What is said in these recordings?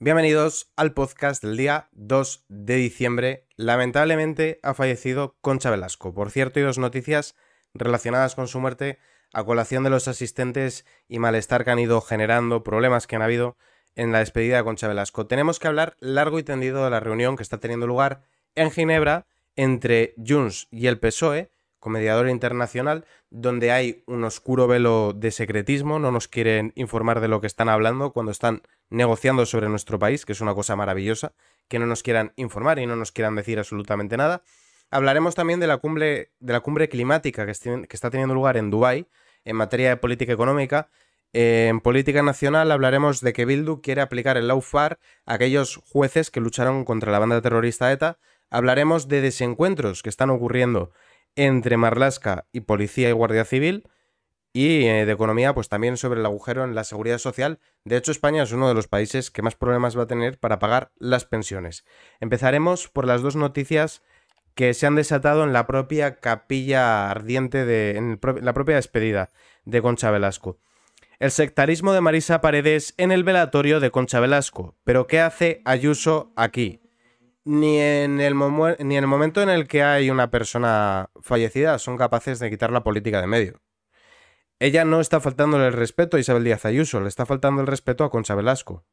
Bienvenidos al podcast del día 2 de diciembre. Lamentablemente ha fallecido Concha Velasco. Por cierto, hay dos noticias relacionadas con su muerte a colación de los asistentes y malestar que han ido generando, problemas que han habido en la despedida de Concha Velasco. Tenemos que hablar largo y tendido de la reunión que está teniendo lugar en Ginebra entre Junts y el PSOE comediador internacional, donde hay un oscuro velo de secretismo, no nos quieren informar de lo que están hablando cuando están negociando sobre nuestro país, que es una cosa maravillosa, que no nos quieran informar y no nos quieran decir absolutamente nada. Hablaremos también de la cumbre, de la cumbre climática que, está teniendo lugar en Dubái en materia de política económica. En política nacional hablaremos de que Bildu quiere aplicar el far a aquellos jueces que lucharon contra la banda terrorista ETA. Hablaremos de desencuentros que están ocurriendo entre Marlasca y Policía y Guardia Civil y eh, de economía, pues también sobre el agujero en la seguridad social. De hecho, España es uno de los países que más problemas va a tener para pagar las pensiones. Empezaremos por las dos noticias que se han desatado en la propia capilla ardiente de en la propia despedida de Concha Velasco. El sectarismo de Marisa Paredes en el velatorio de Concha Velasco. Pero ¿qué hace Ayuso aquí? ni en, el momento en el que hay una persona fallecida son capaces de quitar la política de medio. Ella no está faltándole el respeto a Isabel Díaz Ayuso, le está faltando el respeto a Concha Velasco.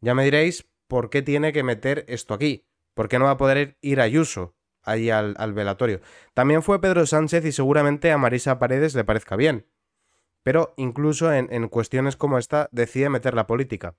Ya me diréis por qué tiene que meter esto aquí, por qué no va a poder ir Ayuso ahí al, velatorio. También fue Pedro Sánchez y seguramente a Marisa Paredes le parezca bien. Pero incluso en cuestiones como esta decide meter la política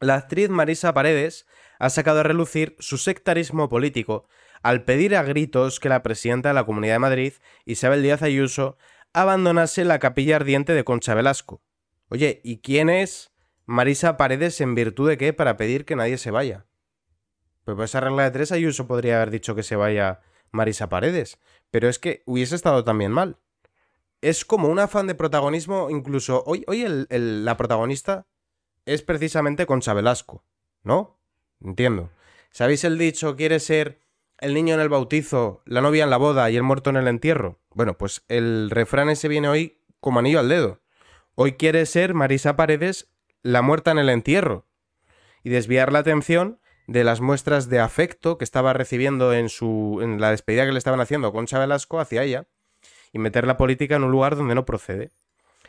la actriz Marisa Paredes ha sacado a relucir su sectarismo político al pedir a gritos que la presidenta de la Comunidad de Madrid, Isabel Díaz Ayuso, abandonase la capilla ardiente de Concha Velasco. Oye, ¿y quién es Marisa Paredes en virtud de qué para pedir que nadie se vaya? Pues por esa regla de tres Ayuso podría haber dicho que se vaya Marisa Paredes, pero es que hubiese estado también mal. Es como un afán de protagonismo, incluso hoy, hoy la protagonista es precisamente con Chabelasco, ¿no? Entiendo. ¿Sabéis el dicho quiere ser el niño en el bautizo, la novia en la boda y el muerto en el entierro? Bueno, pues el refrán ese viene hoy como anillo al dedo. Hoy quiere ser Marisa Paredes la muerta en el entierro y desviar la atención de las muestras de afecto que estaba recibiendo en, su, en la despedida que le estaban haciendo con Chabelasco hacia ella y meter la política en un lugar donde no procede.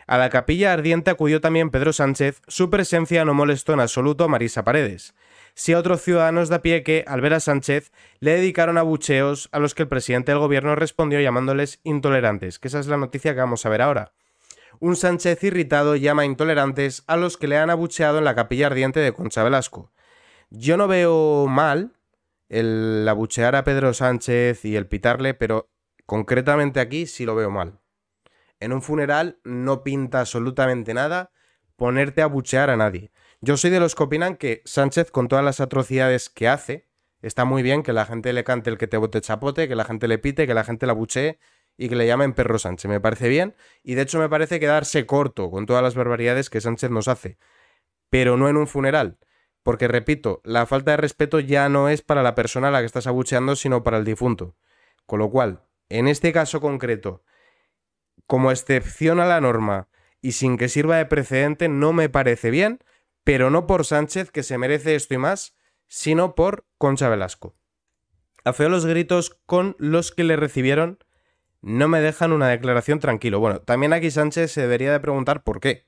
A la capilla ardiente acudió también Pedro Sánchez, su presencia no molestó en absoluto a Marisa Paredes, si a otros ciudadanos de pie que, al ver a Sánchez, le dedicaron abucheos a los que el presidente del gobierno respondió llamándoles intolerantes, que esa es la noticia que vamos a ver ahora. Un Sánchez irritado llama intolerantes a los que le han abucheado en la capilla ardiente de Concha Velasco. Yo no veo mal el abuchear a Pedro Sánchez y el pitarle, pero concretamente aquí sí lo veo mal en un funeral no pinta absolutamente nada ponerte a buchear a nadie. Yo soy de los que opinan que Sánchez, con todas las atrocidades que hace, está muy bien que la gente le cante el que te bote chapote, que la gente le pite, que la gente la buchee y que le llamen perro Sánchez. Me parece bien. Y de hecho me parece quedarse corto con todas las barbaridades que Sánchez nos hace. Pero no en un funeral. Porque repito, la falta de respeto ya no es para la persona a la que estás abucheando, sino para el difunto. Con lo cual, en este caso concreto, como excepción a la norma y sin que sirva de precedente no me parece bien, pero no por Sánchez, que se merece esto y más, sino por Concha Velasco. feo los gritos con los que le recibieron. No me dejan una declaración tranquilo. Bueno, también aquí Sánchez se debería de preguntar por qué.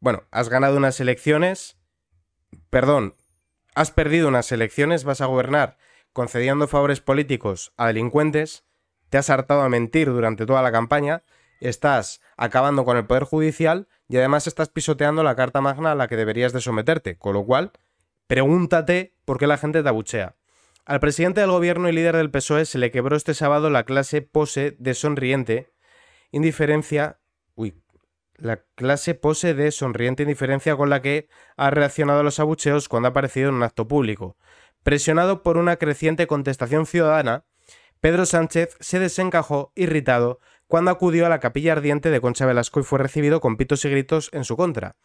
Bueno, has ganado unas elecciones. Perdón, has perdido unas elecciones, vas a gobernar concediendo favores políticos a delincuentes te has hartado a mentir durante toda la campaña, estás acabando con el Poder Judicial y además estás pisoteando la Carta Magna a la que deberías de someterte, con lo cual, pregúntate por qué la gente te abuchea. Al presidente del gobierno y líder del PSOE se le quebró este sábado la clase pose de sonriente, indiferencia... Uy, la clase pose de sonriente indiferencia con la que ha reaccionado a los abucheos cuando ha aparecido en un acto público. Presionado por una creciente contestación ciudadana, Pedro Sánchez se desencajó, irritado, cuando acudió a la capilla ardiente de Concha Velasco y fue recibido con pitos y gritos en su contra.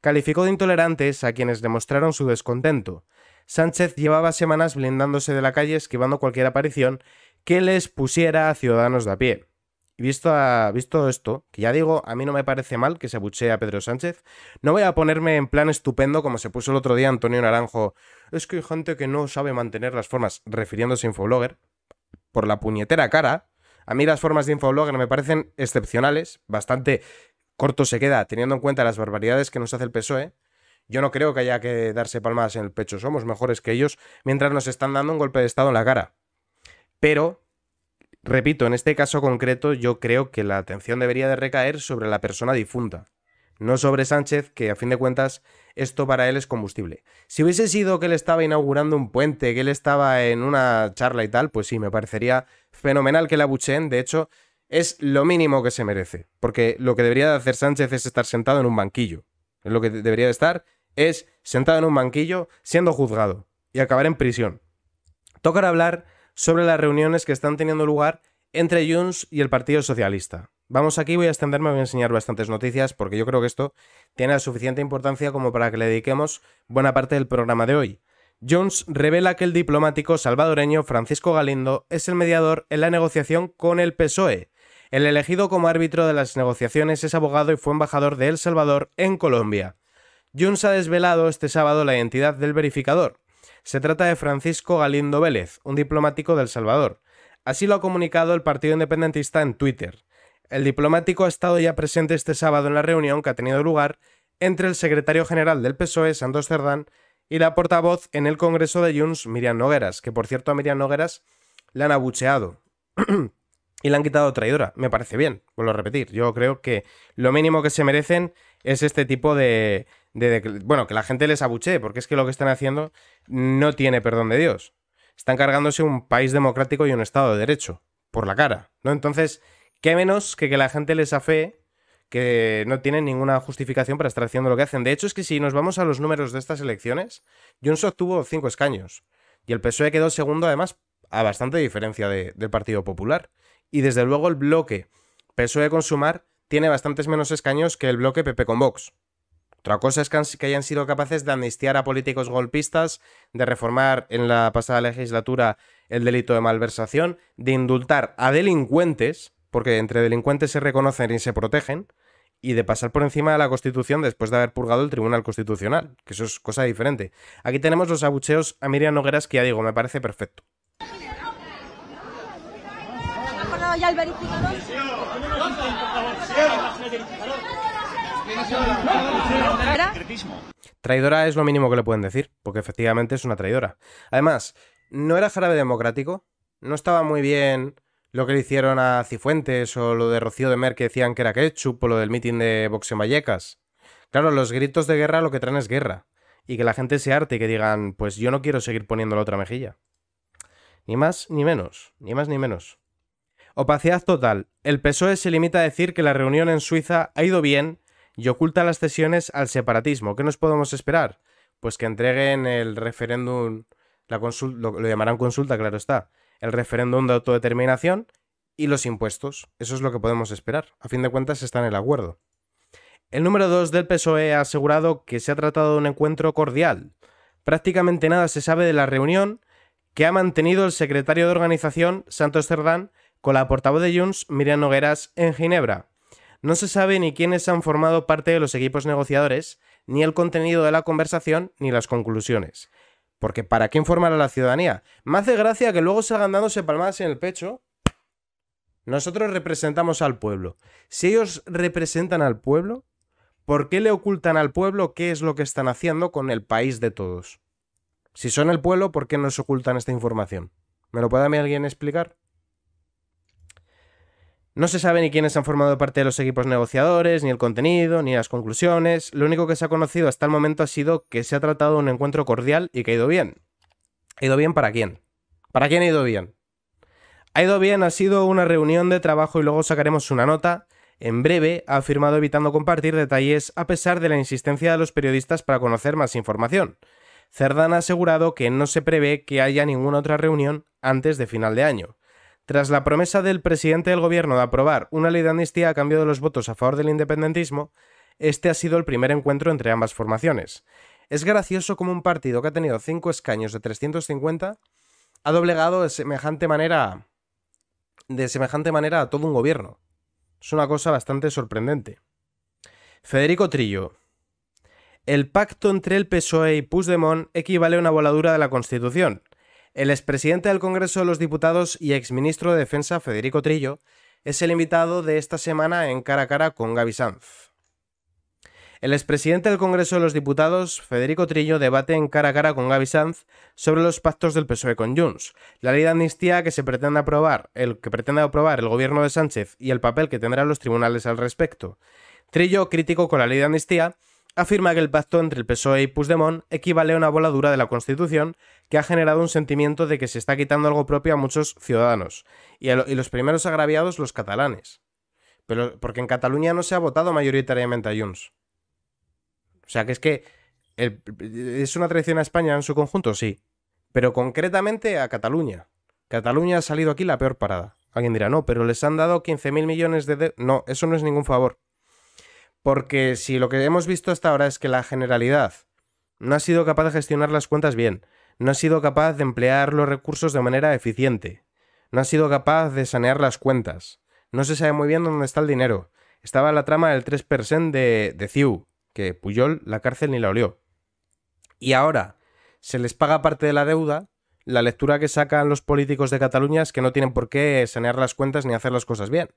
Calificó de intolerantes a quienes demostraron su descontento. Sánchez llevaba semanas blindándose de la calle esquivando cualquier aparición que les pusiera a ciudadanos de a pie. Y visto, esto, que ya digo, a mí no me parece mal que se buchee a Pedro Sánchez, no voy a ponerme en plan estupendo como se puso el otro día Antonio Naranjo. Es que hay gente que no sabe mantener las formas, refiriéndose a Infoblogger por la puñetera cara. A mí las formas de infoblogger me parecen excepcionales, bastante corto se queda teniendo en cuenta las barbaridades que nos hace el PSOE. Yo no creo que haya que darse palmadas en el pecho, somos mejores que ellos mientras nos están dando un golpe de Estado en la cara. Pero, repito, en este caso concreto yo creo que la atención debería de recaer sobre la persona difunta no sobre Sánchez, que a fin de cuentas esto para él es combustible. Si hubiese sido que él estaba inaugurando un puente, que él estaba en una charla y tal, pues sí, me parecería fenomenal que la abucheen. De hecho, es lo mínimo que se merece, porque lo que debería de hacer Sánchez es estar sentado en un banquillo. Lo que debería de estar es sentado en un banquillo siendo juzgado y acabar en prisión. Toca hablar sobre las reuniones que están teniendo lugar entre Junts y el Partido Socialista. Vamos aquí, voy a extenderme, voy a enseñar bastantes noticias porque yo creo que esto tiene la suficiente importancia como para que le dediquemos buena parte del programa de hoy. Jones revela que el diplomático salvadoreño Francisco Galindo es el mediador en la negociación con el PSOE. El elegido como árbitro de las negociaciones es abogado y fue embajador de El Salvador en Colombia. Jones ha desvelado este sábado la identidad del verificador. Se trata de Francisco Galindo Vélez, un diplomático del Salvador. Así lo ha comunicado el Partido Independentista en Twitter. El diplomático ha estado ya presente este sábado en la reunión que ha tenido lugar entre el secretario general del PSOE, Santos Cerdán, y la portavoz en el Congreso de Junts, Miriam Nogueras, que por cierto a Miriam Nogueras le han abucheado y le han quitado traidora. Me parece bien, vuelvo a repetir. Yo creo que lo mínimo que se merecen es este tipo de, de Bueno, que la gente les abuchee, porque es que lo que están haciendo no tiene perdón de Dios. Están cargándose un país democrático y un Estado de Derecho, por la cara, ¿no? Entonces Qué menos que que la gente les afe que no tienen ninguna justificación para estar haciendo lo que hacen. De hecho, es que si nos vamos a los números de estas elecciones, Junts obtuvo cinco escaños y el PSOE quedó segundo, además, a bastante diferencia del Partido Popular. Y desde luego el bloque PSOE con Sumar tiene bastantes menos escaños que el bloque PP con Vox. Otra cosa es que hayan sido capaces de amnistiar a políticos golpistas, de reformar en la pasada legislatura el delito de malversación, de indultar a delincuentes, porque entre delincuentes se reconocen y se protegen, y de pasar por encima de la Constitución después de haber purgado el Tribunal Constitucional, que eso es cosa diferente. Aquí tenemos los abucheos a Miriam Nogueras, que ya digo, me parece perfecto. Traidora es lo mínimo que le pueden decir, porque efectivamente es una traidora. Además, no era jarabe democrático, no estaba muy bien lo que le hicieron a Cifuentes o lo de Rocío de Mer que decían que era ketchup o lo del mitin de Boxe Vallecas. Claro, los gritos de guerra lo que traen es guerra. Y que la gente se arte y que digan, pues yo no quiero seguir poniendo la otra mejilla. Ni más ni menos, ni más ni menos. Opacidad total. El PSOE se limita a decir que la reunión en Suiza ha ido bien y oculta las cesiones al separatismo. ¿Qué nos podemos esperar? Pues que entreguen el referéndum, la consulta, lo llamarán consulta, claro está, el referéndum de autodeterminación y los impuestos. Eso es lo que podemos esperar. A fin de cuentas está en el acuerdo. El número 2 del PSOE ha asegurado que se ha tratado de un encuentro cordial. Prácticamente nada se sabe de la reunión que ha mantenido el secretario de organización, Santos Cerdán, con la portavoz de Junts, Miriam Nogueras, en Ginebra. No se sabe ni quiénes han formado parte de los equipos negociadores, ni el contenido de la conversación, ni las conclusiones. Porque ¿para qué informar a la ciudadanía? Me hace gracia que luego salgan dándose palmadas en el pecho. Nosotros representamos al pueblo. Si ellos representan al pueblo, ¿por qué le ocultan al pueblo qué es lo que están haciendo con el país de todos? Si son el pueblo, ¿por qué nos ocultan esta información? ¿Me lo puede a mí alguien explicar? No se sabe ni quiénes han formado parte de los equipos negociadores, ni el contenido, ni las conclusiones. Lo único que se ha conocido hasta el momento ha sido que se ha tratado de un encuentro cordial y que ha ido bien. ¿Ha ido bien para quién? ¿Para quién ha ido bien? Ha ido bien, ha sido una reunión de trabajo y luego sacaremos una nota. En breve ha afirmado evitando compartir detalles a pesar de la insistencia de los periodistas para conocer más información. Cerdán ha asegurado que no se prevé que haya ninguna otra reunión antes de final de año. Tras la promesa del presidente del gobierno de aprobar una ley de amnistía a cambio de los votos a favor del independentismo, este ha sido el primer encuentro entre ambas formaciones. Es gracioso como un partido que ha tenido cinco escaños de 350 ha doblegado de semejante manera de semejante manera a todo un gobierno. Es una cosa bastante sorprendente. Federico Trillo. El pacto entre el PSOE y Puigdemont equivale a una voladura de la Constitución. El expresidente del Congreso de los Diputados y exministro de Defensa, Federico Trillo, es el invitado de esta semana en cara a cara con Gaby Sanz. El expresidente del Congreso de los Diputados, Federico Trillo, debate en cara a cara con Gaby Sanz sobre los pactos del PSOE con Junts, la ley de amnistía que se pretende aprobar, el que pretende aprobar el gobierno de Sánchez y el papel que tendrán los tribunales al respecto. Trillo, crítico con la ley de amnistía, afirma que el pacto entre el PSOE y Puigdemont equivale a una voladura de la Constitución que ha generado un sentimiento de que se está quitando algo propio a muchos ciudadanos, y, los primeros agraviados los catalanes. Pero, porque en Cataluña no se ha votado mayoritariamente a Junts. O sea que es que es una traición a España en su conjunto, sí, pero concretamente a Cataluña. Cataluña ha salido aquí la peor parada. Alguien dirá, no, pero les han dado 15.000 millones de... No, eso no es ningún favor. Porque si lo que hemos visto hasta ahora es que la generalidad no ha sido capaz de gestionar las cuentas bien, no ha sido capaz de emplear los recursos de manera eficiente, no ha sido capaz de sanear las cuentas, no se sabe muy bien dónde está el dinero. Estaba la trama del 3% de, de Ciu, que Puyol la cárcel ni la olió. Y ahora se les paga parte de la deuda, la lectura que sacan los políticos de Cataluña es que no tienen por qué sanear las cuentas ni hacer las cosas bien.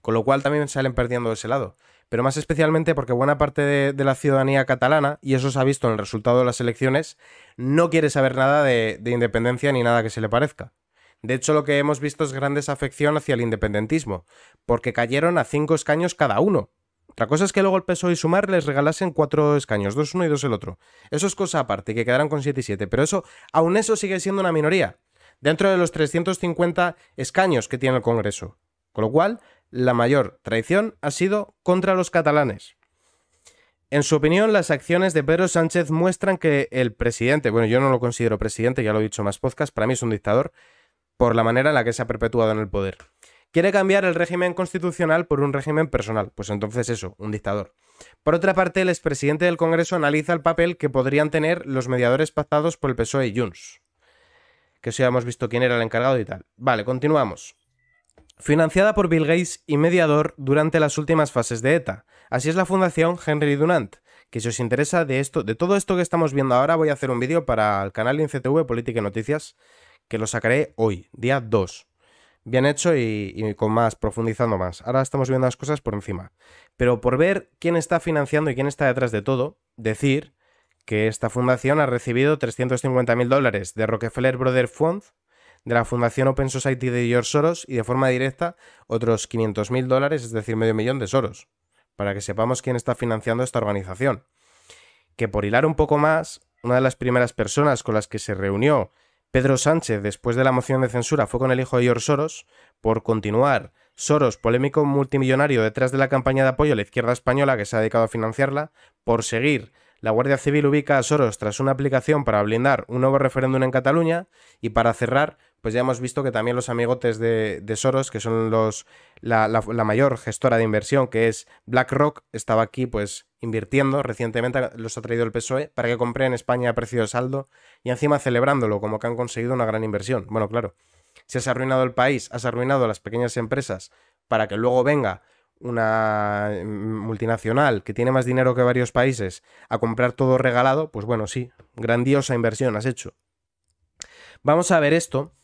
Con lo cual también salen perdiendo de ese lado. Pero más especialmente porque buena parte de, la ciudadanía catalana, y eso se ha visto en el resultado de las elecciones, no quiere saber nada de, independencia ni nada que se le parezca. De hecho, lo que hemos visto es gran desafección hacia el independentismo, porque cayeron a cinco escaños cada uno. La cosa es que luego el PSOE y Sumar les regalasen cuatro escaños, dos uno y dos el otro. Eso es cosa aparte, que quedarán con siete y siete. pero eso, aún eso sigue siendo una minoría, dentro de los 350 escaños que tiene el Congreso. Con lo cual, la mayor traición ha sido contra los catalanes. En su opinión, las acciones de Pedro Sánchez muestran que el presidente, bueno, yo no lo considero presidente, ya lo he dicho en más podcast, para mí es un dictador, por la manera en la que se ha perpetuado en el poder. Quiere cambiar el régimen constitucional por un régimen personal, pues entonces eso, un dictador. Por otra parte, el expresidente del Congreso analiza el papel que podrían tener los mediadores pactados por el PSOE y Junts. Que si ya visto quién era el encargado y tal. Vale, continuamos financiada por Bill Gates y mediador durante las últimas fases de ETA. Así es la fundación Henry Dunant, que si os interesa de esto, de todo esto que estamos viendo ahora, voy a hacer un vídeo para el canal INCTV Política y Noticias, que lo sacaré hoy, día 2. Bien hecho y, con más, profundizando más. Ahora estamos viendo las cosas por encima. Pero por ver quién está financiando y quién está detrás de todo, decir que esta fundación ha recibido 350.000 dólares de Rockefeller Brother Fund, de la Fundación Open Society de George Soros y de forma directa otros mil dólares, es decir, medio millón de Soros, para que sepamos quién está financiando esta organización. Que por hilar un poco más, una de las primeras personas con las que se reunió Pedro Sánchez después de la moción de censura fue con el hijo de George Soros por continuar Soros, polémico multimillonario detrás de la campaña de apoyo a la izquierda española que se ha dedicado a financiarla, por seguir. La Guardia Civil ubica a Soros tras una aplicación para blindar un nuevo referéndum en Cataluña y para cerrar pues ya hemos visto que también los amigotes de, de Soros, que son los, la, mayor gestora de inversión, que es BlackRock, estaba aquí pues invirtiendo, recientemente los ha traído el PSOE para que compre en España a precio de saldo y encima celebrándolo como que han conseguido una gran inversión. Bueno, claro, si has arruinado el país, has arruinado las pequeñas empresas para que luego venga una mm, multinacional que tiene más dinero que varios países a comprar todo regalado, pues bueno, sí, grandiosa inversión has hecho. Vamos a ver esto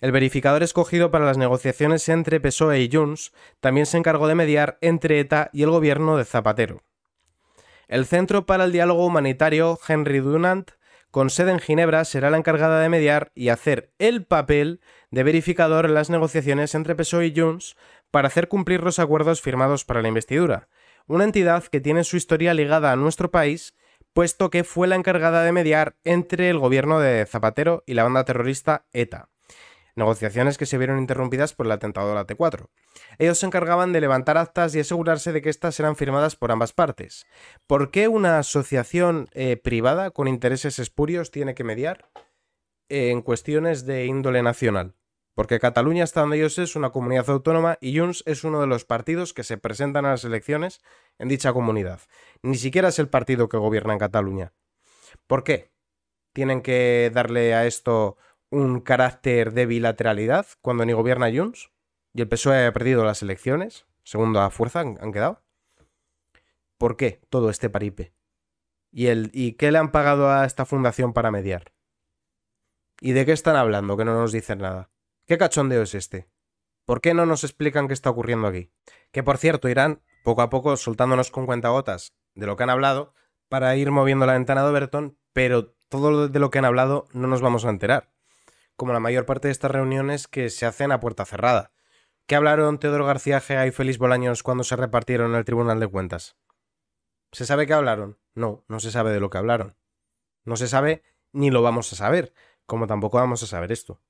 el verificador escogido para las negociaciones entre PSOE y Junts también se encargó de mediar entre ETA y el gobierno de Zapatero. El Centro para el Diálogo Humanitario Henry Dunant, con sede en Ginebra, será la encargada de mediar y hacer el papel de verificador en las negociaciones entre PSOE y Junts para hacer cumplir los acuerdos firmados para la investidura, una entidad que tiene su historia ligada a nuestro país puesto que fue la encargada de mediar entre el gobierno de Zapatero y la banda terrorista ETA negociaciones que se vieron interrumpidas por el atentado de la T4. Ellos se encargaban de levantar actas y asegurarse de que éstas eran firmadas por ambas partes. ¿Por qué una asociación eh, privada con intereses espurios tiene que mediar eh, en cuestiones de índole nacional? Porque Cataluña, hasta donde ellos es una comunidad autónoma y Junts es uno de los partidos que se presentan a las elecciones en dicha comunidad. Ni siquiera es el partido que gobierna en Cataluña. ¿Por qué? Tienen que darle a esto un carácter de bilateralidad cuando ni gobierna Junts y el PSOE ha perdido las elecciones, a fuerza han quedado. ¿Por qué todo este paripe? ¿Y, el, ¿Y qué le han pagado a esta fundación para mediar? ¿Y de qué están hablando que no nos dicen nada? ¿Qué cachondeo es este? ¿Por qué no nos explican qué está ocurriendo aquí? Que por cierto irán poco a poco soltándonos con cuentagotas de lo que han hablado para ir moviendo la ventana de Overton, pero todo de lo que han hablado no nos vamos a enterar como la mayor parte de estas reuniones que se hacen a puerta cerrada. ¿Qué hablaron Teodoro García Gea y Félix Bolaños cuando se repartieron el Tribunal de Cuentas? ¿Se sabe qué hablaron? No, no se sabe de lo que hablaron. No se sabe ni lo vamos a saber, como tampoco vamos a saber esto.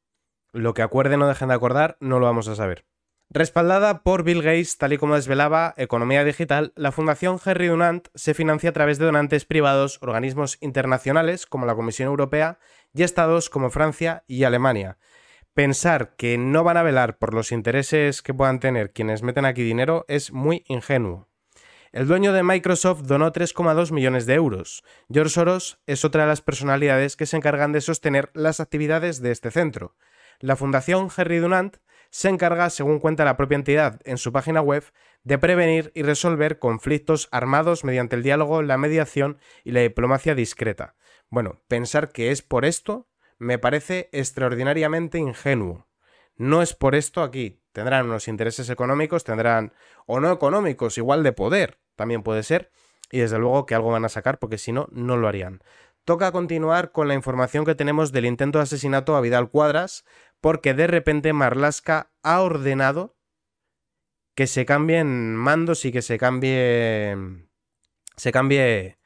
Lo que acuerden o dejen de acordar no lo vamos a saber. Respaldada por Bill Gates, tal y como desvelaba Economía Digital, la Fundación Henry Dunant se financia a través de donantes privados, organismos internacionales como la Comisión Europea y estados como Francia y Alemania. Pensar que no van a velar por los intereses que puedan tener quienes meten aquí dinero es muy ingenuo. El dueño de Microsoft donó 3,2 millones de euros. George Soros es otra de las personalidades que se encargan de sostener las actividades de este centro. La Fundación Henry Dunant se encarga, según cuenta la propia entidad en su página web, de prevenir y resolver conflictos armados mediante el diálogo, la mediación y la diplomacia discreta. Bueno, pensar que es por esto me parece extraordinariamente ingenuo. No es por esto aquí. Tendrán unos intereses económicos, tendrán o no económicos, igual de poder, también puede ser. Y desde luego que algo van a sacar porque si no, no lo harían. Toca continuar con la información que tenemos del intento de asesinato a Vidal Cuadras, porque de repente Marlaska ha ordenado que se cambien mandos y que se cambie se cambie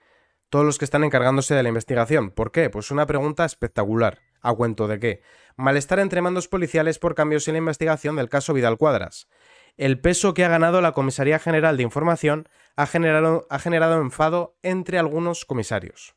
todos los que están encargándose de la investigación. ¿Por qué? Pues una pregunta espectacular. ¿A cuento de qué? Malestar entre mandos policiales por cambios en la investigación del caso Vidal Cuadras. El peso que ha ganado la Comisaría General de Información ha generado, ha generado enfado entre algunos comisarios.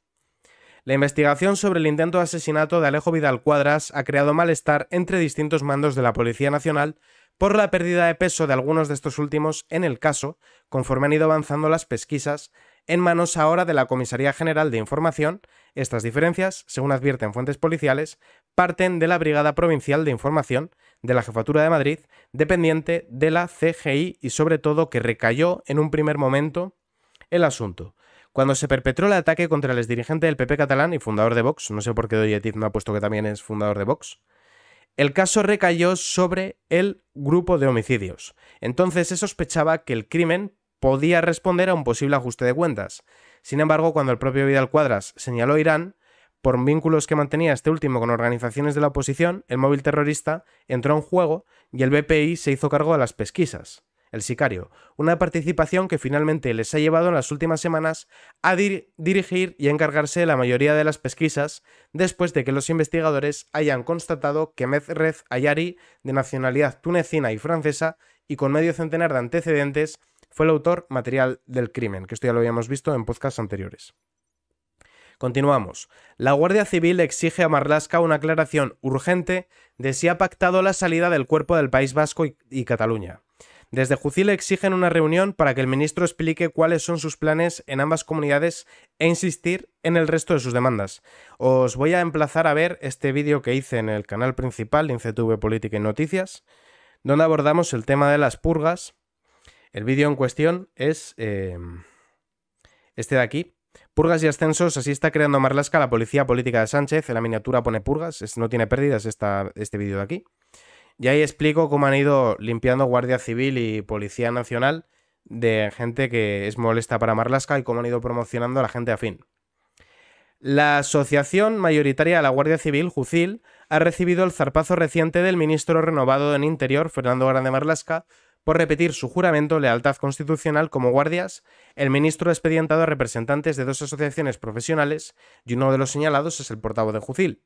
La investigación sobre el intento de asesinato de Alejo Vidal Cuadras ha creado malestar entre distintos mandos de la Policía Nacional por la pérdida de peso de algunos de estos últimos en el caso, conforme han ido avanzando las pesquisas en manos ahora de la Comisaría General de Información. Estas diferencias, según advierten fuentes policiales, parten de la Brigada Provincial de Información de la Jefatura de Madrid, dependiente de la CGI y sobre todo que recayó en un primer momento el asunto. Cuando se perpetró el ataque contra el exdirigente del PP catalán y fundador de Vox, no sé por qué Doyetit no ha puesto que también es fundador de Vox, el caso recayó sobre el grupo de homicidios. Entonces se sospechaba que el crimen podía responder a un posible ajuste de cuentas. Sin embargo, cuando el propio Vidal Cuadras señaló Irán, por vínculos que mantenía este último con organizaciones de la oposición, el móvil terrorista entró en juego y el BPI se hizo cargo de las pesquisas. El sicario, una participación que finalmente les ha llevado en las últimas semanas a dirigir y encargarse la mayoría de las pesquisas después de que los investigadores hayan constatado que Medrez Ayari, de nacionalidad tunecina y francesa y con medio centenar de antecedentes, fue el autor material del crimen, que esto ya lo habíamos visto en podcasts anteriores. Continuamos. La Guardia Civil exige a Marlaska una aclaración urgente de si ha pactado la salida del cuerpo del País Vasco y, Cataluña. Desde Jucil exigen una reunión para que el ministro explique cuáles son sus planes en ambas comunidades e insistir en el resto de sus demandas. Os voy a emplazar a ver este vídeo que hice en el canal principal, INCTV Política y Noticias, donde abordamos el tema de las purgas el vídeo en cuestión es eh, este de aquí. Purgas y ascensos, así está creando Marlasca la policía política de Sánchez. En la miniatura pone purgas, no tiene pérdidas este vídeo de aquí. Y ahí explico cómo han ido limpiando Guardia Civil y Policía Nacional de gente que es molesta para Marlasca y cómo han ido promocionando a la gente afín. La asociación mayoritaria de la Guardia Civil, JUCIL, ha recibido el zarpazo reciente del ministro renovado en Interior, Fernando Grande Marlaska, por repetir su juramento lealtad constitucional como guardias, el ministro ha expedientado a representantes de dos asociaciones profesionales y uno de los señalados es el portavoz de Jucil.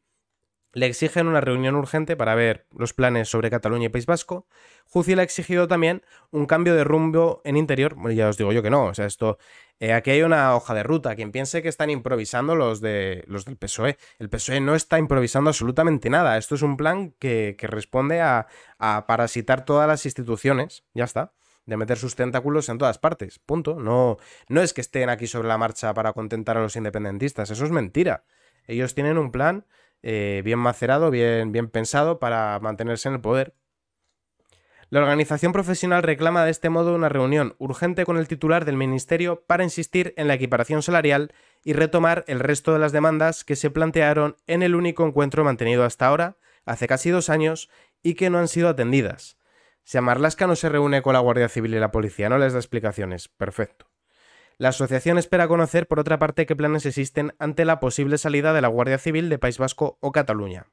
Le exigen una reunión urgente para ver los planes sobre Cataluña y País Vasco. Juci le ha exigido también un cambio de rumbo en interior. ya os digo yo que no. O sea, esto. Eh, aquí hay una hoja de ruta. Quien piense que están improvisando los, de, los del PSOE. El PSOE no está improvisando absolutamente nada. Esto es un plan que, responde a, a parasitar todas las instituciones. Ya está de meter sus tentáculos en todas partes. Punto. No, no es que estén aquí sobre la marcha para contentar a los independentistas. Eso es mentira. Ellos tienen un plan eh, bien macerado, bien, bien pensado para mantenerse en el poder. La organización profesional reclama de este modo una reunión urgente con el titular del Ministerio para insistir en la equiparación salarial y retomar el resto de las demandas que se plantearon en el único encuentro mantenido hasta ahora, hace casi dos años, y que no han sido atendidas. Si Marlasca no se reúne con la Guardia Civil y la policía, no les da explicaciones. Perfecto. La asociación espera conocer, por otra parte, qué planes existen ante la posible salida de la Guardia Civil de País Vasco o Cataluña.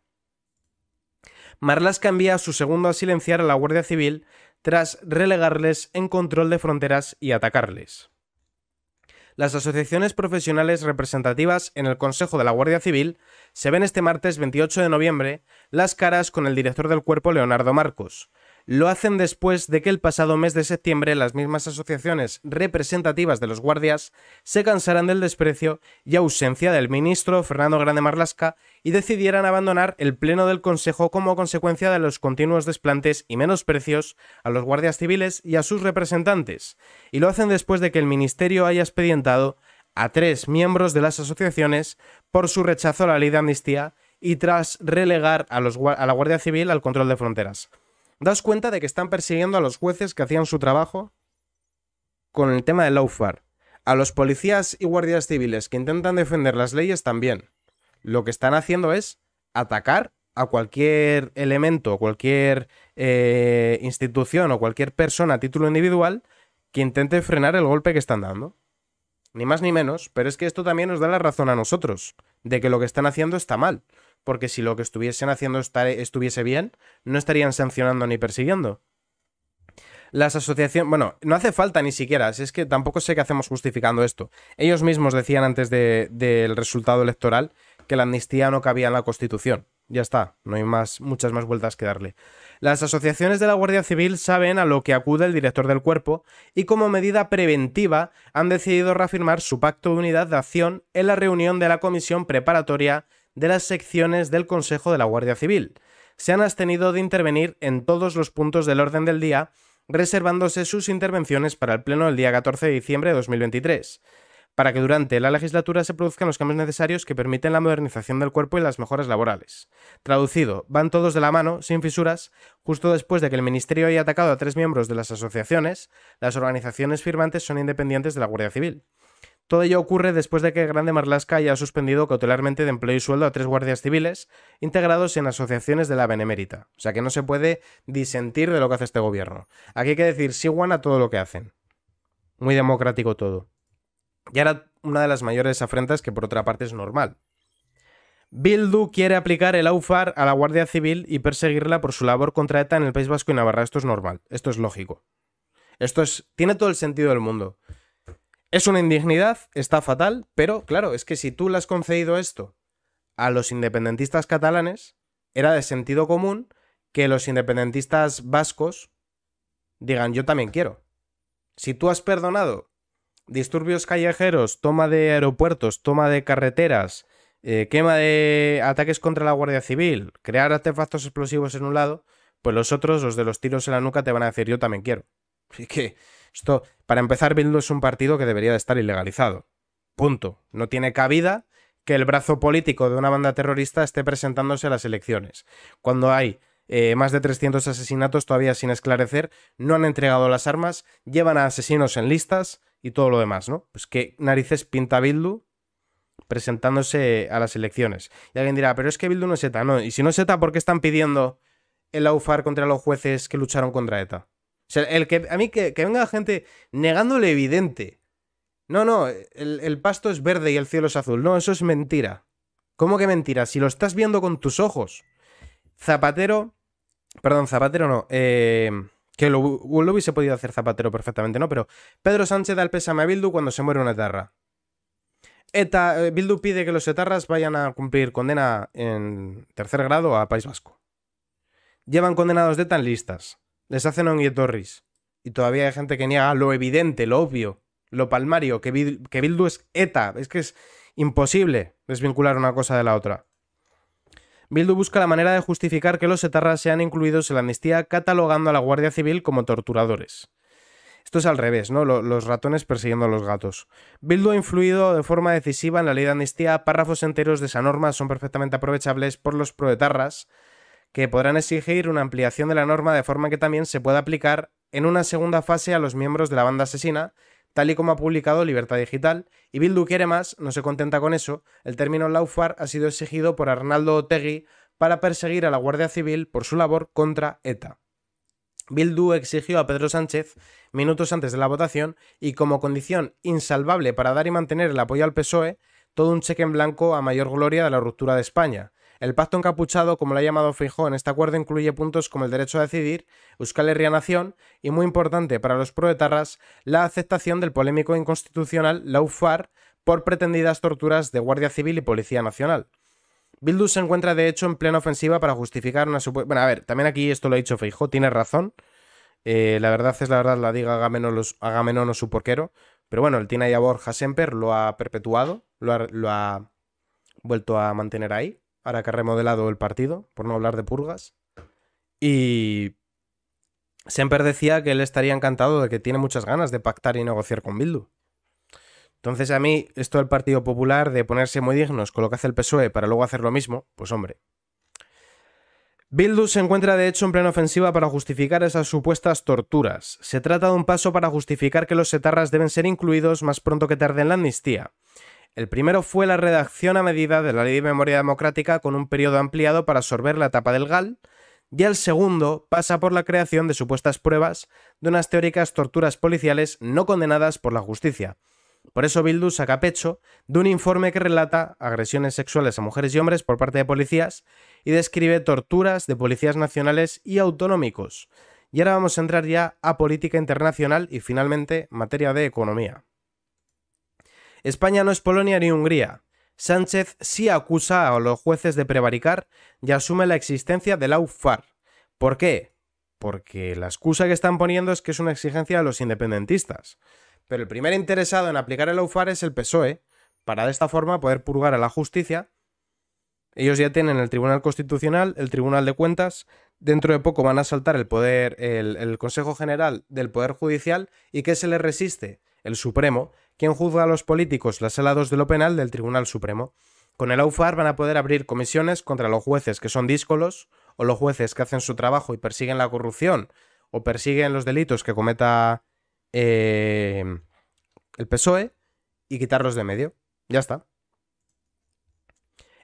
Marlaska envía su segundo a silenciar a la Guardia Civil tras relegarles en control de fronteras y atacarles. Las asociaciones profesionales representativas en el Consejo de la Guardia Civil se ven este martes 28 de noviembre las caras con el director del cuerpo Leonardo Marcos, lo hacen después de que el pasado mes de septiembre las mismas asociaciones representativas de los guardias se cansaran del desprecio y ausencia del ministro Fernando Grande Marlasca y decidieran abandonar el pleno del Consejo como consecuencia de los continuos desplantes y menosprecios a los guardias civiles y a sus representantes, y lo hacen después de que el ministerio haya expedientado a tres miembros de las asociaciones por su rechazo a la ley de amnistía y tras relegar a, a la Guardia Civil al control de fronteras. Daos cuenta de que están persiguiendo a los jueces que hacían su trabajo con el tema del lawfare. A los policías y guardias civiles que intentan defender las leyes también. Lo que están haciendo es atacar a cualquier elemento, cualquier eh, institución o cualquier persona a título individual que intente frenar el golpe que están dando ni más ni menos, pero es que esto también nos da la razón a nosotros, de que lo que están haciendo está mal, porque si lo que estuviesen haciendo estuviese bien, no estarían sancionando ni persiguiendo. Las asociaciones, bueno, no hace falta ni siquiera, es que tampoco sé qué hacemos justificando esto. Ellos mismos decían antes del resultado electoral que la amnistía no cabía en la Constitución. Ya está, no hay más, muchas más vueltas que darle. Las asociaciones de la Guardia Civil saben a lo que acude el director del cuerpo y como medida preventiva han decidido reafirmar su pacto de unidad de acción en la reunión de la comisión preparatoria de las secciones del Consejo de la Guardia Civil. Se han abstenido de intervenir en todos los puntos del orden del día, reservándose sus intervenciones para el Pleno del día 14 de diciembre de 2023 para que durante la legislatura se produzcan los cambios necesarios que permiten la modernización del cuerpo y las mejoras laborales. Traducido, van todos de la mano, sin fisuras, justo después de que el Ministerio haya atacado a tres miembros de las asociaciones, las organizaciones firmantes son independientes de la Guardia Civil. Todo ello ocurre después de que Grande Marlaska haya suspendido cautelarmente de empleo y sueldo a tres guardias civiles integrados en asociaciones de la Benemérita. O sea que no se puede disentir de lo que hace este gobierno. Aquí hay que decir sí a todo lo que hacen. Muy democrático todo. Ya era una de las mayores afrentas que por otra parte es normal. Bildu quiere aplicar el AUFAR a la Guardia Civil y perseguirla por su labor contra ETA en el País Vasco y Navarra. Esto es normal, esto es lógico. Esto es, tiene todo el sentido del mundo. Es una indignidad, está fatal, pero claro, es que si tú le has concedido esto a los independentistas catalanes, era de sentido común que los independentistas vascos digan yo también quiero. Si tú has perdonado disturbios callejeros, toma de aeropuertos, toma de carreteras, eh, quema de ataques contra la Guardia Civil, crear artefactos explosivos en un lado, pues los otros, los de los tiros en la nuca, te van a decir yo también quiero. Así que esto, para empezar, Bildu es un partido que debería de estar ilegalizado. Punto. No tiene cabida que el brazo político de una banda terrorista esté presentándose a las elecciones. Cuando hay eh, más de 300 asesinatos todavía sin esclarecer, no han entregado las armas, llevan a asesinos en listas, y todo lo demás, ¿no? Pues qué narices pinta Bildu presentándose a las elecciones. Y alguien dirá, pero es que Bildu no es ETA, ¿no? Y si no es ETA, ¿por qué están pidiendo el AUFAR contra los jueces que lucharon contra ETA? O sea, el que, a mí que, venga gente negándole evidente. No, no, el, el pasto es verde y el cielo es azul. No, eso es mentira. ¿Cómo que mentira? Si lo estás viendo con tus ojos. Zapatero. Perdón, Zapatero no. Eh, que lo, se podía hacer Zapatero perfectamente, ¿no? Pero Pedro Sánchez da el pésame a Bildu cuando se muere una etarra. Eta, eh, Bildu pide que los etarras vayan a cumplir condena en tercer grado a País Vasco. Llevan condenados de tan listas. Les hacen un torres. Y todavía hay gente que niega lo evidente, lo obvio, lo palmario, que Bildu es ETA. Es que es imposible desvincular una cosa de la otra. Bildu busca la manera de justificar que los etarras sean incluidos en la amnistía catalogando a la Guardia Civil como torturadores. Esto es al revés, ¿no? Los ratones persiguiendo a los gatos. Bildu ha influido de forma decisiva en la ley de amnistía. Párrafos enteros de esa norma son perfectamente aprovechables por los proetarras, que podrán exigir una ampliación de la norma de forma que también se pueda aplicar en una segunda fase a los miembros de la banda asesina tal y como ha publicado Libertad Digital, y Bildu quiere más, no se contenta con eso, el término Laufar ha sido exigido por Arnaldo Otegui para perseguir a la Guardia Civil por su labor contra ETA. Bildu exigió a Pedro Sánchez, minutos antes de la votación, y como condición insalvable para dar y mantener el apoyo al PSOE, todo un cheque en blanco a mayor gloria de la ruptura de España, el pacto encapuchado, como lo ha llamado Feijó en este acuerdo, incluye puntos como el derecho a decidir, Euskal Herria Nación y, muy importante para los proetarras, la aceptación del polémico inconstitucional Laufar por pretendidas torturas de Guardia Civil y Policía Nacional. Bildu se encuentra de hecho en plena ofensiva para justificar una supuesta... Bueno, a ver, también aquí esto lo ha dicho Feijó, tiene razón. Eh, la verdad es la verdad, la diga Agamenón, los... o su porquero. Pero bueno, el Tina y Borja Semper lo ha perpetuado, lo ha vuelto a mantener ahí ahora que ha remodelado el partido, por no hablar de purgas. Y siempre decía que él estaría encantado de que tiene muchas ganas de pactar y negociar con Bildu. Entonces a mí esto del Partido Popular de ponerse muy dignos con lo que hace el PSOE para luego hacer lo mismo, pues hombre. Bildu se encuentra de hecho en plena ofensiva para justificar esas supuestas torturas. Se trata de un paso para justificar que los setarras deben ser incluidos más pronto que tarde en la amnistía el primero fue la redacción a medida de la Ley de Memoria Democrática con un periodo ampliado para absorber la etapa del GAL, y el segundo pasa por la creación de supuestas pruebas de unas teóricas torturas policiales no condenadas por la justicia. Por eso Bildu saca pecho de un informe que relata agresiones sexuales a mujeres y hombres por parte de policías y describe torturas de policías nacionales y autonómicos. Y ahora vamos a entrar ya a política internacional y finalmente materia de economía. España no es Polonia ni Hungría. Sánchez sí acusa a los jueces de prevaricar y asume la existencia del la ¿Por qué? Porque la excusa que están poniendo es que es una exigencia de los independentistas. Pero el primer interesado en aplicar el UFAR es el PSOE, para de esta forma poder purgar a la justicia. Ellos ya tienen el Tribunal Constitucional, el Tribunal de Cuentas, dentro de poco van a saltar el poder, el, Consejo General del Poder Judicial, y ¿qué se les resiste? El Supremo, quien juzga a los políticos, las saladas de lo penal del Tribunal Supremo. Con el AUFAR van a poder abrir comisiones contra los jueces que son díscolos, o los jueces que hacen su trabajo y persiguen la corrupción, o persiguen los delitos que cometa eh, el PSOE, y quitarlos de medio. Ya está.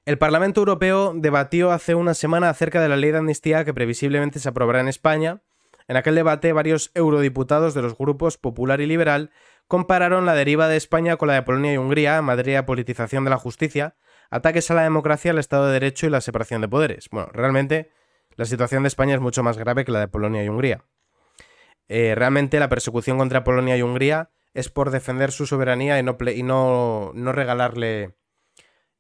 El Parlamento Europeo debatió hace una semana acerca de la ley de amnistía que previsiblemente se aprobará en España. En aquel debate, varios eurodiputados de los grupos Popular y Liberal compararon la deriva de España con la de Polonia y Hungría en materia politización de la justicia, ataques a la democracia, al Estado de Derecho y la separación de poderes. Bueno, realmente la situación de España es mucho más grave que la de Polonia y Hungría. Eh, realmente la persecución contra Polonia y Hungría es por defender su soberanía y no, no regalarle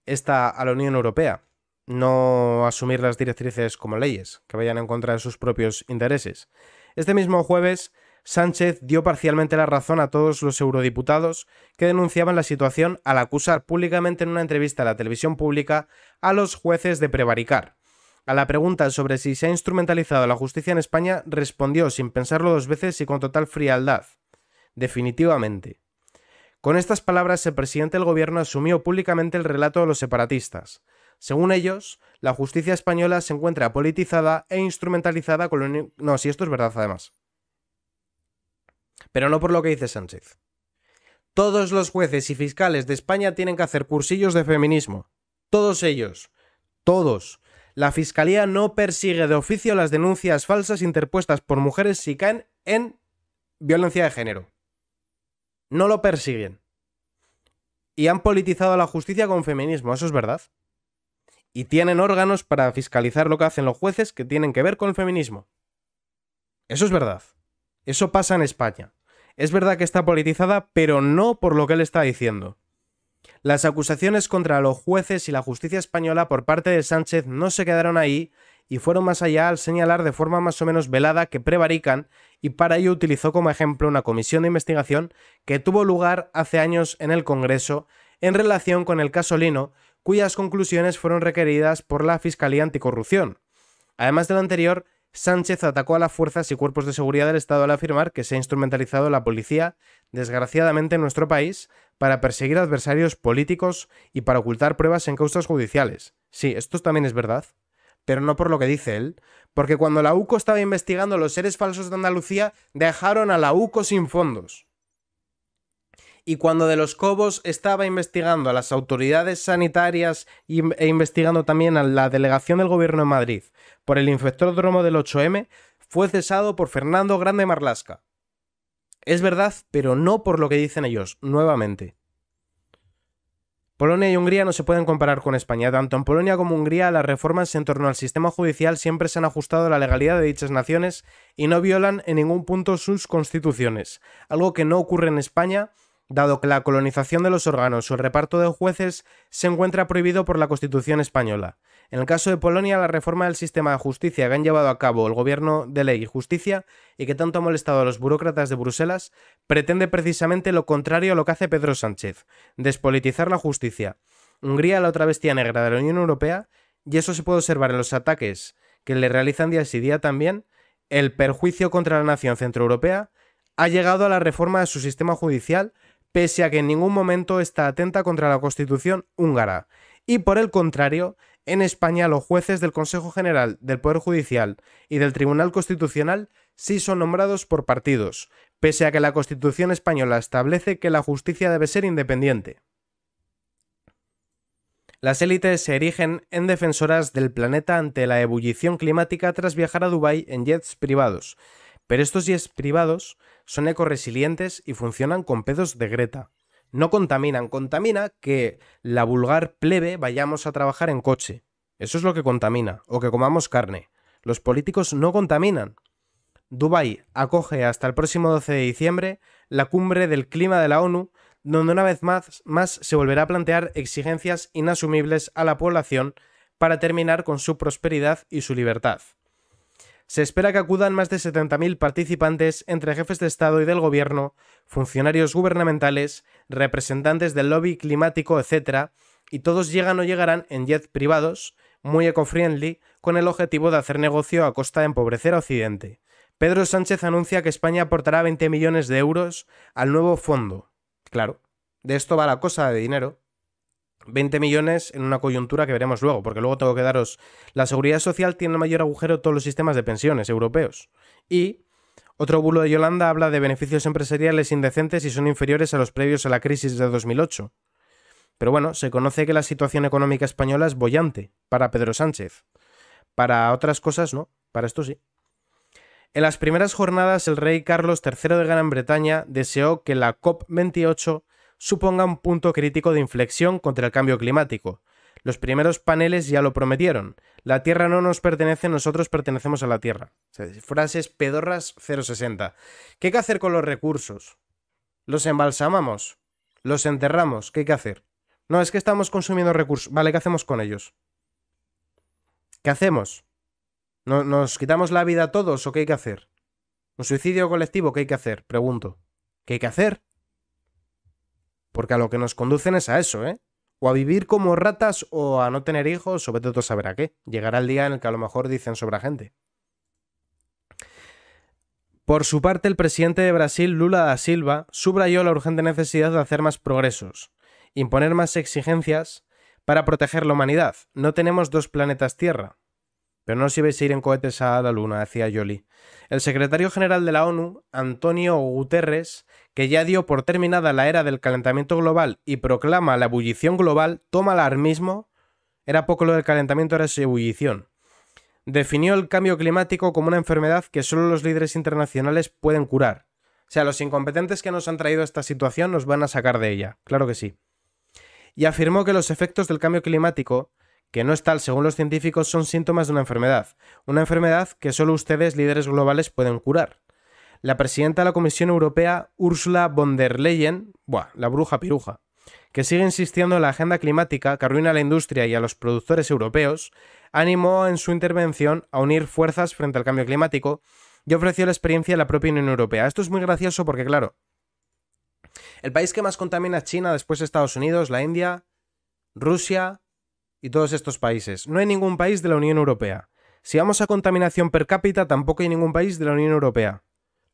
esta a la Unión Europea, no asumir las directrices como leyes, que vayan en contra de sus propios intereses. Este mismo jueves Sánchez dio parcialmente la razón a todos los eurodiputados que denunciaban la situación al acusar públicamente en una entrevista a la televisión pública a los jueces de prevaricar. A la pregunta sobre si se ha instrumentalizado la justicia en España, respondió sin pensarlo dos veces y con total frialdad. Definitivamente. Con estas palabras, el presidente del gobierno asumió públicamente el relato de los separatistas. Según ellos, la justicia española se encuentra politizada e instrumentalizada con lo... No, si esto es verdad además pero no por lo que dice Sánchez. Todos los jueces y fiscales de España tienen que hacer cursillos de feminismo. Todos ellos. Todos. La Fiscalía no persigue de oficio las denuncias falsas interpuestas por mujeres si caen en violencia de género. No lo persiguen. Y han politizado la justicia con feminismo, eso es verdad. Y tienen órganos para fiscalizar lo que hacen los jueces que tienen que ver con el feminismo. Eso es verdad. Eso pasa en España es verdad que está politizada, pero no por lo que él está diciendo. Las acusaciones contra los jueces y la justicia española por parte de Sánchez no se quedaron ahí y fueron más allá al señalar de forma más o menos velada que prevarican y para ello utilizó como ejemplo una comisión de investigación que tuvo lugar hace años en el Congreso en relación con el caso Lino, cuyas conclusiones fueron requeridas por la Fiscalía Anticorrupción. Además de lo anterior, Sánchez atacó a las fuerzas y cuerpos de seguridad del Estado al afirmar que se ha instrumentalizado la policía, desgraciadamente en nuestro país, para perseguir adversarios políticos y para ocultar pruebas en causas judiciales. Sí, esto también es verdad, pero no por lo que dice él, porque cuando la UCO estaba investigando los seres falsos de Andalucía, dejaron a la UCO sin fondos y cuando de los Cobos estaba investigando a las autoridades sanitarias e investigando también a la delegación del gobierno de Madrid por el infector dromo del 8M, fue cesado por Fernando Grande Marlasca. Es verdad, pero no por lo que dicen ellos, nuevamente. Polonia y Hungría no se pueden comparar con España. Tanto en Polonia como en Hungría las reformas en torno al sistema judicial siempre se han ajustado a la legalidad de dichas naciones y no violan en ningún punto sus constituciones, algo que no ocurre en España dado que la colonización de los órganos o el reparto de jueces se encuentra prohibido por la Constitución española. En el caso de Polonia, la reforma del sistema de justicia que han llevado a cabo el gobierno de ley y justicia y que tanto ha molestado a los burócratas de Bruselas pretende precisamente lo contrario a lo que hace Pedro Sánchez, despolitizar la justicia. Hungría la otra bestia negra de la Unión Europea y eso se puede observar en los ataques que le realizan día a día también, el perjuicio contra la nación centroeuropea ha llegado a la reforma de su sistema judicial pese a que en ningún momento está atenta contra la Constitución húngara. Y por el contrario, en España los jueces del Consejo General, del Poder Judicial y del Tribunal Constitucional sí son nombrados por partidos, pese a que la Constitución española establece que la justicia debe ser independiente. Las élites se erigen en defensoras del planeta ante la ebullición climática tras viajar a Dubái en jets privados, pero estos jets privados son ecoresilientes y funcionan con pedos de Greta. No contaminan, contamina que la vulgar plebe vayamos a trabajar en coche. Eso es lo que contamina, o que comamos carne. Los políticos no contaminan. Dubái acoge hasta el próximo 12 de diciembre la cumbre del clima de la ONU, donde una vez más, más se volverá a plantear exigencias inasumibles a la población para terminar con su prosperidad y su libertad. Se espera que acudan más de 70.000 participantes entre jefes de Estado y del Gobierno, funcionarios gubernamentales, representantes del lobby climático, etc., y todos llegan o llegarán en jets privados, muy ecofriendly con el objetivo de hacer negocio a costa de empobrecer a Occidente. Pedro Sánchez anuncia que España aportará 20 millones de euros al nuevo fondo. Claro, de esto va la cosa de dinero. 20 millones en una coyuntura que veremos luego, porque luego tengo que daros... La seguridad social tiene el mayor agujero de todos los sistemas de pensiones europeos. Y otro bulo de Yolanda habla de beneficios empresariales indecentes y son inferiores a los previos a la crisis de 2008. Pero bueno, se conoce que la situación económica española es bollante para Pedro Sánchez. Para otras cosas no, para esto sí. En las primeras jornadas, el rey Carlos III de Gran Bretaña deseó que la COP28 suponga un punto crítico de inflexión contra el cambio climático. Los primeros paneles ya lo prometieron. La Tierra no nos pertenece, nosotros pertenecemos a la Tierra. frases pedorras 060. ¿Qué hay que hacer con los recursos? ¿Los embalsamamos? ¿Los enterramos? ¿Qué hay que hacer? No, es que estamos consumiendo recursos. Vale, ¿qué hacemos con ellos? ¿Qué hacemos? ¿Nos quitamos la vida a todos o qué hay que hacer? ¿Un suicidio colectivo? ¿Qué hay que hacer? Pregunto. ¿Qué hay que hacer? Porque a lo que nos conducen es a eso, ¿eh? O a vivir como ratas o a no tener hijos sobre todo saber a qué. Llegará el día en el que a lo mejor dicen sobre gente. Por su parte, el presidente de Brasil, Lula da Silva, subrayó la urgente necesidad de hacer más progresos, imponer más exigencias para proteger la humanidad. No tenemos dos planetas Tierra. Pero no os ibais a ir en cohetes a la Luna, decía Jolie. El secretario general de la ONU, Antonio Guterres, que ya dio por terminada la era del calentamiento global y proclama la ebullición global, toma alarmismo, era poco lo del calentamiento, era su ebullición. Definió el cambio climático como una enfermedad que solo los líderes internacionales pueden curar. O sea, los incompetentes que nos han traído esta situación nos van a sacar de ella, claro que sí. Y afirmó que los efectos del cambio climático, que no es tal según los científicos, son síntomas de una enfermedad, una enfermedad que solo ustedes, líderes globales, pueden curar la presidenta de la Comisión Europea, Ursula von der Leyen, la bruja piruja, que sigue insistiendo en la agenda climática que arruina a la industria y a los productores europeos, animó en su intervención a unir fuerzas frente al cambio climático y ofreció la experiencia de la propia Unión Europea. Esto es muy gracioso porque, claro, el país que más contamina es China, después Estados Unidos, la India, Rusia y todos estos países. No hay ningún país de la Unión Europea. Si vamos a contaminación per cápita, tampoco hay ningún país de la Unión Europea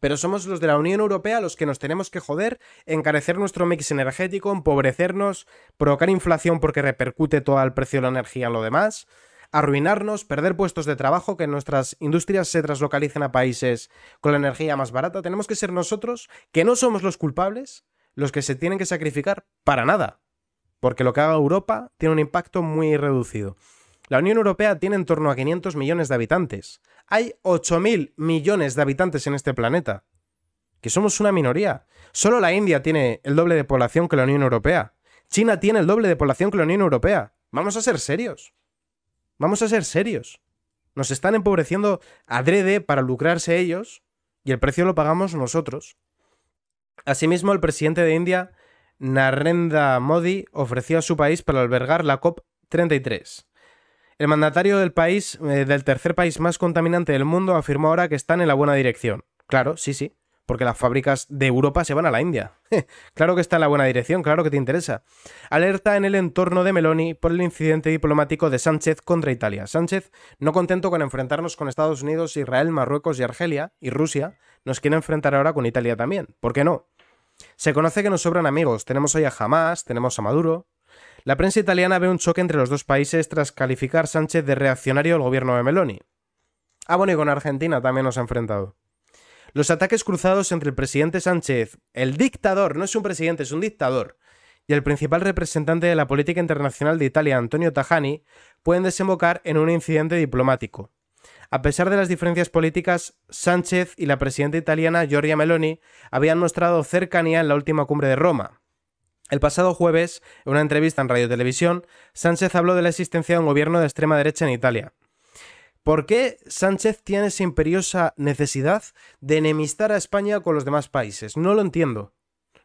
pero somos los de la Unión Europea los que nos tenemos que joder, encarecer nuestro mix energético, empobrecernos, provocar inflación porque repercute todo el precio de la energía en lo demás, arruinarnos, perder puestos de trabajo, que nuestras industrias se traslocalicen a países con la energía más barata. Tenemos que ser nosotros, que no somos los culpables, los que se tienen que sacrificar para nada. Porque lo que haga Europa tiene un impacto muy reducido. La Unión Europea tiene en torno a 500 millones de habitantes. Hay 8.000 millones de habitantes en este planeta. Que somos una minoría. Solo la India tiene el doble de población que la Unión Europea. China tiene el doble de población que la Unión Europea. Vamos a ser serios. Vamos a ser serios. Nos están empobreciendo adrede para lucrarse ellos y el precio lo pagamos nosotros. Asimismo, el presidente de India, Narendra Modi, ofreció a su país para albergar la COP 33 el mandatario del país, eh, del tercer país más contaminante del mundo, afirmó ahora que están en la buena dirección. Claro, sí, sí, porque las fábricas de Europa se van a la India. claro que está en la buena dirección, claro que te interesa. Alerta en el entorno de Meloni por el incidente diplomático de Sánchez contra Italia. Sánchez, no contento con enfrentarnos con Estados Unidos, Israel, Marruecos y Argelia, y Rusia, nos quiere enfrentar ahora con Italia también. ¿Por qué no? Se conoce que nos sobran amigos. Tenemos hoy a Hamas, tenemos a Maduro, la prensa italiana ve un choque entre los dos países tras calificar Sánchez de reaccionario al gobierno de Meloni. Ah, bueno, y con Argentina también nos ha enfrentado. Los ataques cruzados entre el presidente Sánchez, el dictador, no es un presidente, es un dictador, y el principal representante de la política internacional de Italia, Antonio Tajani, pueden desembocar en un incidente diplomático. A pesar de las diferencias políticas, Sánchez y la presidenta italiana Giorgia Meloni habían mostrado cercanía en la última cumbre de Roma, el pasado jueves, en una entrevista en Radio Televisión, Sánchez habló de la existencia de un gobierno de extrema derecha en Italia. ¿Por qué Sánchez tiene esa imperiosa necesidad de enemistar a España con los demás países? No lo entiendo.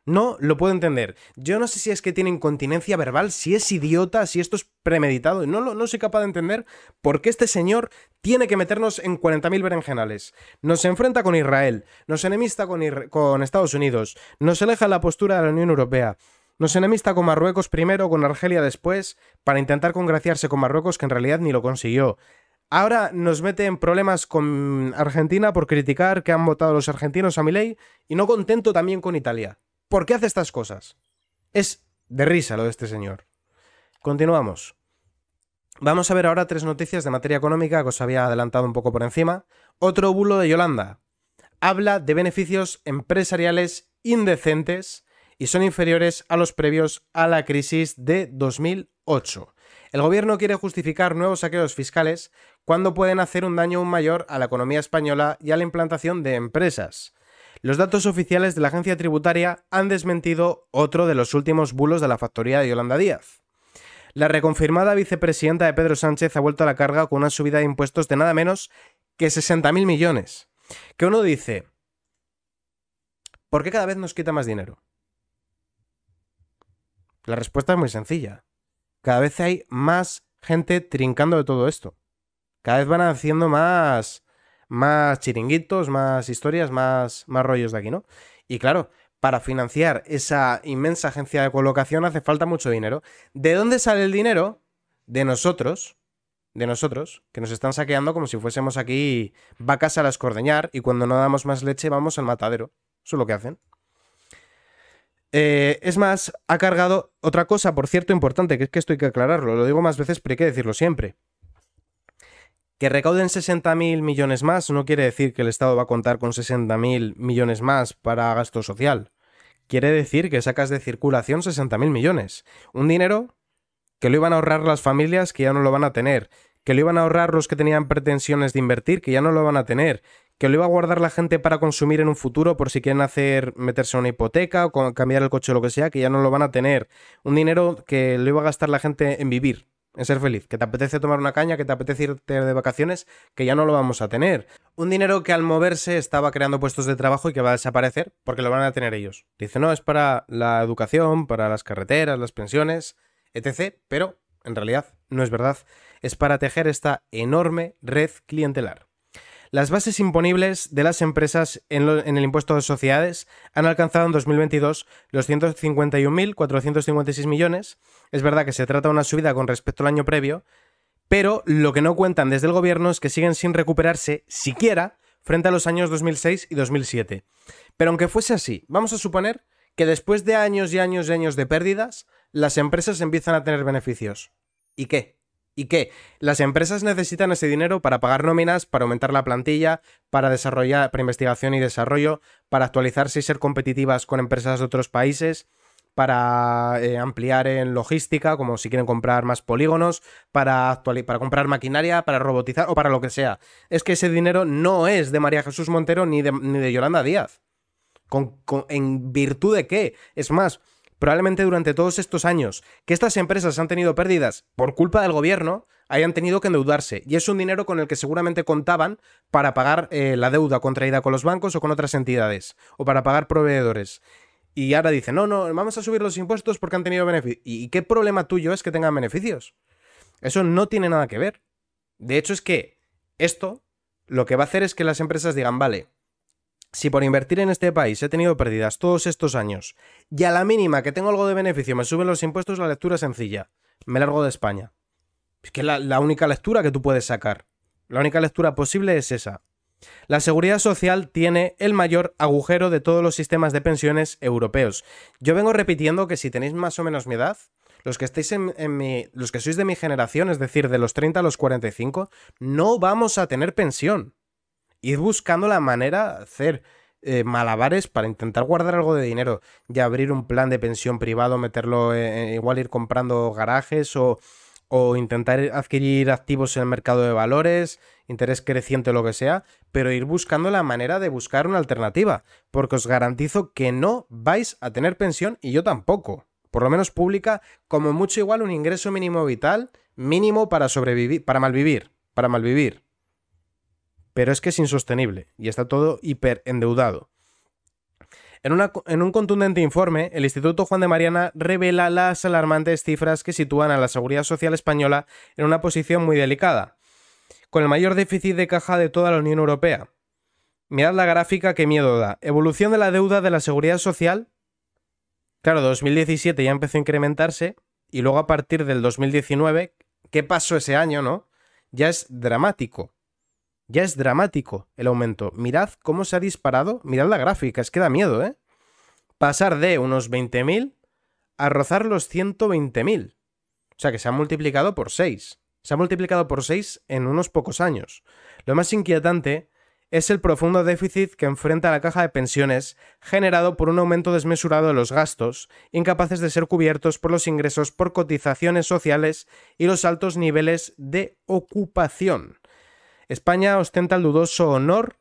No lo puedo entender. Yo no sé si es que tiene incontinencia verbal, si es idiota, si esto es premeditado. No, lo, no soy capaz de entender por qué este señor tiene que meternos en 40.000 berenjenales. Nos enfrenta con Israel, nos enemista con, con Estados Unidos, nos aleja la postura de la Unión Europea, nos enemista con Marruecos primero, con Argelia después, para intentar congraciarse con Marruecos, que en realidad ni lo consiguió. Ahora nos mete en problemas con Argentina por criticar que han votado los argentinos a Milei y no contento también con Italia. ¿Por qué hace estas cosas? Es de risa lo de este señor. Continuamos. Vamos a ver ahora tres noticias de materia económica que os había adelantado un poco por encima. Otro bulo de Yolanda. Habla de beneficios empresariales indecentes y son inferiores a los previos a la crisis de 2008. El gobierno quiere justificar nuevos saqueos fiscales cuando pueden hacer un daño aún mayor a la economía española y a la implantación de empresas. Los datos oficiales de la agencia tributaria han desmentido otro de los últimos bulos de la factoría de Yolanda Díaz. La reconfirmada vicepresidenta de Pedro Sánchez ha vuelto a la carga con una subida de impuestos de nada menos que 60.000 millones. Que uno dice, ¿por qué cada vez nos quita más dinero? La respuesta es muy sencilla. Cada vez hay más gente trincando de todo esto. Cada vez van haciendo más, más chiringuitos, más historias, más, más rollos de aquí, ¿no? Y claro, para financiar esa inmensa agencia de colocación hace falta mucho dinero. ¿De dónde sale el dinero? De nosotros, de nosotros, que nos están saqueando como si fuésemos aquí vacas a las cordeñar y cuando no damos más leche vamos al matadero. Eso es lo que hacen. Eh, es más, ha cargado otra cosa, por cierto, importante, que es que esto hay que aclararlo, lo digo más veces, pero hay que decirlo siempre. Que recauden 60.000 millones más no quiere decir que el Estado va a contar con 60.000 millones más para gasto social. Quiere decir que sacas de circulación 60.000 millones. Un dinero que lo iban a ahorrar las familias que ya no lo van a tener, que lo iban a ahorrar los que tenían pretensiones de invertir, que ya no lo van a tener, que lo iba a guardar la gente para consumir en un futuro por si quieren hacer meterse en una hipoteca o cambiar el coche o lo que sea, que ya no lo van a tener. Un dinero que lo iba a gastar la gente en vivir, en ser feliz, que te apetece tomar una caña, que te apetece irte de vacaciones, que ya no lo vamos a tener. Un dinero que al moverse estaba creando puestos de trabajo y que va a desaparecer porque lo van a tener ellos. Dice, no, es para la educación, para las carreteras, las pensiones, etc. Pero en realidad no es verdad. Es para tejer esta enorme red clientelar. Las bases imponibles de las empresas en, el impuesto de sociedades han alcanzado en 2022 los 151.456 millones. Es verdad que se trata de una subida con respecto al año previo, pero lo que no cuentan desde el gobierno es que siguen sin recuperarse siquiera frente a los años 2006 y 2007. Pero aunque fuese así, vamos a suponer que después de años y años y años de pérdidas, las empresas empiezan a tener beneficios. ¿Y qué? y qué? las empresas necesitan ese dinero para pagar nóminas, para aumentar la plantilla, para desarrollar, para investigación y desarrollo, para actualizarse y ser competitivas con empresas de otros países, para eh, ampliar en logística, como si quieren comprar más polígonos, para, para comprar maquinaria, para robotizar o para lo que sea. Es que ese dinero no es de María Jesús Montero ni de, ni de Yolanda Díaz. ¿En virtud de qué? Es más, probablemente durante todos estos años que estas empresas han tenido pérdidas por culpa del gobierno, hayan tenido que endeudarse. Y es un dinero con el que seguramente contaban para pagar eh, la deuda contraída con los bancos o con otras entidades, o para pagar proveedores. Y ahora dicen, no, no, vamos a subir los impuestos porque han tenido beneficios. ¿Y qué problema tuyo es que tengan beneficios? Eso no tiene nada que ver. De hecho es que esto lo que va a hacer es que las empresas digan, vale, si por invertir en este país he tenido pérdidas todos estos años y a la mínima que tengo algo de beneficio me suben los impuestos, la lectura es sencilla. Me largo de España. Es que la, la única lectura que tú puedes sacar, la única lectura posible es esa. La seguridad social tiene el mayor agujero de todos los sistemas de pensiones europeos. Yo vengo repitiendo que si tenéis más o menos mi edad, los que en, los que sois de mi generación, es decir, de los 30 a los 45, no vamos a tener pensión ir buscando la manera de hacer eh, malabares para intentar guardar algo de dinero, y abrir un plan de pensión privado, meterlo, eh, eh, igual ir comprando garajes o, o intentar adquirir activos en el mercado de valores, interés creciente o lo que sea, pero ir buscando la manera de buscar una alternativa, porque os garantizo que no vais a tener pensión y yo tampoco, por lo menos pública, como mucho igual un ingreso mínimo vital, mínimo para sobrevivir, para malvivir, para malvivir. Pero es que es insostenible y está todo hiperendeudado. En, en, un contundente informe, el Instituto Juan de Mariana revela las alarmantes cifras que sitúan a la seguridad social española en una posición muy delicada, con el mayor déficit de caja de toda la Unión Europea. Mirad la gráfica qué miedo da. Evolución de la deuda de la seguridad social. Claro, 2017 ya empezó a incrementarse y luego a partir del 2019, ¿qué pasó ese año, no? Ya es dramático. Ya es dramático el aumento. Mirad cómo se ha disparado. Mirad la gráfica, es que da miedo, ¿eh? Pasar de unos 20.000 a rozar los 120.000. O sea que se ha multiplicado por 6. Se ha multiplicado por 6 en unos pocos años. Lo más inquietante es el profundo déficit que enfrenta la caja de pensiones, generado por un aumento desmesurado de los gastos, incapaces de ser cubiertos por los ingresos por cotizaciones sociales y los altos niveles de ocupación. España ostenta el dudoso honor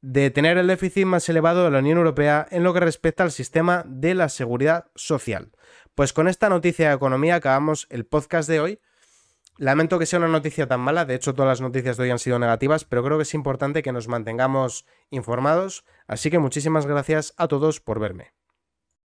de tener el déficit más elevado de la Unión Europea en lo que respecta al sistema de la seguridad social. Pues con esta noticia de economía acabamos el podcast de hoy. Lamento que sea una noticia tan mala, de hecho todas las noticias de hoy han sido negativas, pero creo que es importante que nos mantengamos informados, así que muchísimas gracias a todos por verme.